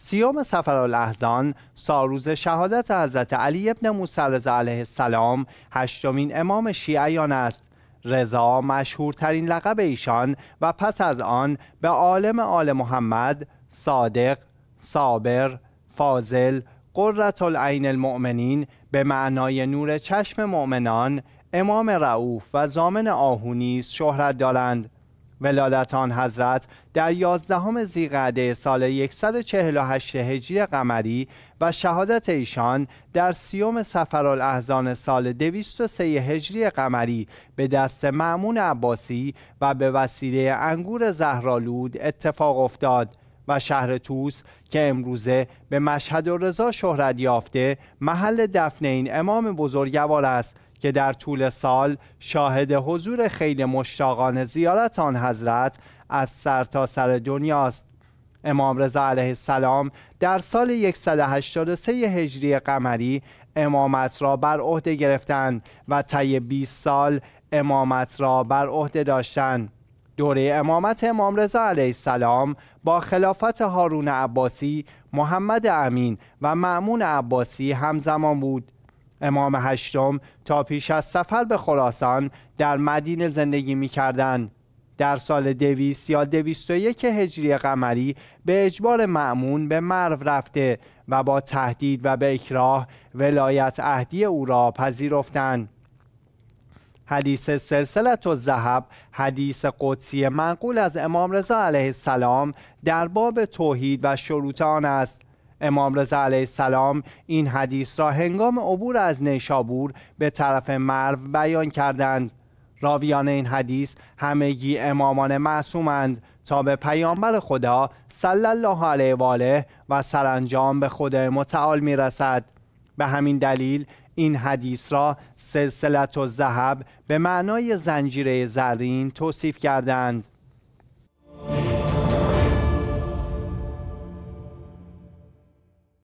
سیام سفر سالروز ساروز شهادت حضرت علی ابن موسیٰ علیه السلام هشتمین امام شیعیان است رضا مشهورترین لقب ایشان و پس از آن به عالم آل محمد صادق صابر فاضل قررت العین المؤمنین به معنای نور چشم مؤمنان امام رعوف و زامن آهونیز شهرت دارند ولادت آن حضرت در یازدهم زیقعده سال 148 هجری قمری و شهادت ایشان در سیوم سفر الاحزان سال 203 هجری قمری به دست معمون عباسی و به وسیله انگور زهرالود اتفاق افتاد و شهر توس که امروزه به مشهد و رضا شهرت یافته محل دفن این امام بزرگوار است که در طول سال شاهد حضور خیلی مشتاقان زیارت آن حضرت از سرتا سر دنیاست امام رضا علیه السلام در سال 183 هجری قمری امامت را بر عهده گرفتند و طی 20 سال امامت را بر عهده داشتند دوره امامت امام رضا علیه السلام با خلافت هارون عباسی، محمد امین و معمون عباسی همزمان بود امام هشتم تا پیش از سفر به خراسان در مدینه زندگی می کردن. در سال دویست یا دویست و یک هجری قمری به اجبار معمون به مرو رفته و با تهدید و به اکراه ولایت اهدی او را پذیرفتند. حدیث سلسلت و زهب حدیث قدسی منقول از امام رضا علیه السلام در باب توحید و شروطان است امام رضا علیه السلام این حدیث را هنگام عبور از نیشابور به طرف مرو بیان کردند راویان این حدیث همگی امامان معصومند تا به پیامبر خدا صلی الله علیه و آله و سرانجام به خود متعال رسد به همین دلیل این حدیث را سلسلت و به معنای زنجیره زرین توصیف کردند